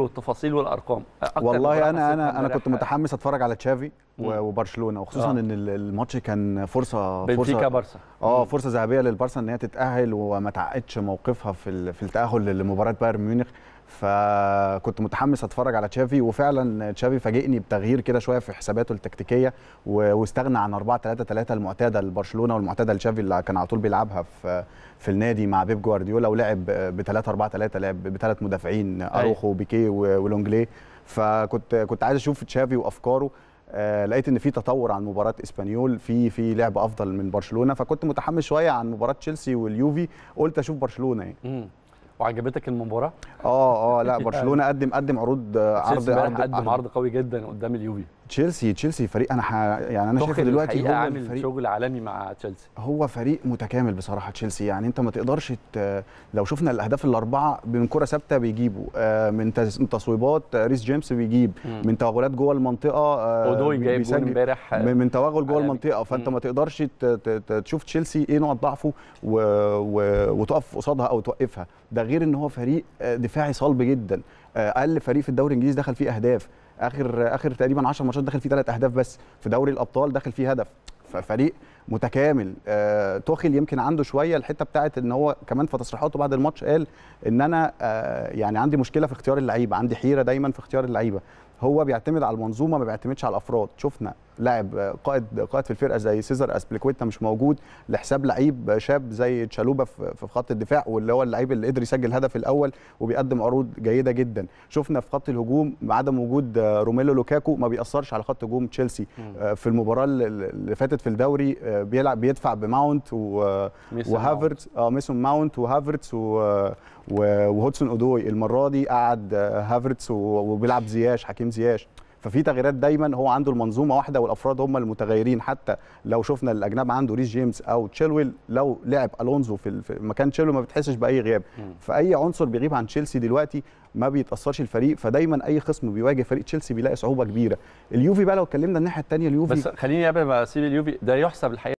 والتفاصيل والارقام والله انا انا انا كنت متحمس اتفرج على تشافي وبرشلونه وخصوصا آه. ان الماتش كان فرصه فرصه بارسا اه فرصه ذهبيه للبارسا ان هي تتاهل وما تعقدش موقفها في في التاهل لمباراه بايرن ميونخ فكنت متحمس اتفرج على تشافي وفعلا تشافي فاجئني بتغيير كده شويه في حساباته التكتيكيه واستغنى عن 4 3 3 المعتاده لبرشلونه والمعتاده لتشافي اللي كان على طول بيلعبها في في النادي مع بيب جوارديولا ولعب ب 3 4 3 لعب بثلاث مدافعين أيوة. اروخو وبيكيه ولونجلي فكنت كنت عايز اشوف تشافي وافكاره آه، لقيت ان في تطور عن مباراه اسبانيول في في لعب افضل من برشلونه فكنت متحمس شويه عن مباراه تشيلسي واليوفي قلت اشوف برشلونه يعني وعجبتك المباراه؟ اه اه لا برشلونه قدم قدم عروض آه، عرض عرض قدم عرض قوي جدا قدام اليوفي تشيلسي تشيلسي فريق انا ح... يعني انا شايف دلوقتي هو عامل فريق شغل عالمي مع تشيلسي هو فريق متكامل بصراحه تشيلسي يعني انت ما تقدرش ت... لو شفنا الاهداف الاربعه من كره ثابته بيجيبوا آه، من تصويبات آه، ريس جيمس بيجيب من توغلات جوه المنطقه آه، اودوي جايب جول امبارح من توغل جوه المنطقه فانت ما تقدرش ت... ت... تشوف تشيلسي ايه نقط ضعفه و... و... وتقف قصادها او توقفها ده غير ان هو فريق دفاعي صلب جدا آه، اقل فريق في الدوري الانجليزي دخل فيه اهداف اخر اخر تقريبا 10 ماتشات دخل فيه ثلاث اهداف بس في دوري الابطال دخل فيه هدف ففريق متكامل آه توخيل يمكن عنده شويه الحته بتاعت ان هو كمان في تصريحاته بعد الماتش قال ان انا آه يعني عندي مشكله في اختيار اللعيبه عندي حيره دايما في اختيار اللعيبه هو بيعتمد على المنظومه ما بيعتمدش على الافراد شفنا لاعب آه، قائد قائد في الفرقه زي سيزر اسبليكويتا مش موجود لحساب لعيب شاب زي تشالوبا في خط الدفاع واللي هو اللعيب اللي قدر يسجل هدف الاول وبيقدم عروض جيده جدا شفنا في خط الهجوم عدم وجود آه، روميلو لوكاكو ما بيأثرش على خط هجوم تشيلسي آه، في المباراه اللي فاتت في الدوري بيلعب بيدفع بماونت وهافرت اه ميسون ماونت وهافرتس وهوتسون اودوي المره دي قعد هافرتس وبيلعب زياش حكيم زياش ففي تغييرات دايما هو عنده المنظومه واحده والافراد هم المتغيرين حتى لو شفنا الاجناب عنده ريس جيمس او تشيلويل لو لعب الونزو في مكان تشيلويل ما بتحسش باي غياب فاي عنصر بيغيب عن تشيلسي دلوقتي ما بيتاثرش الفريق فدايما اي خصم بيواجه فريق تشيلسي بيلاقي صعوبه كبيره اليوفي بقى لو اتكلمنا الناحيه الثانيه اليوفي بس خليني قبل ما اسيب اليوفي ده يحسب الحقيقه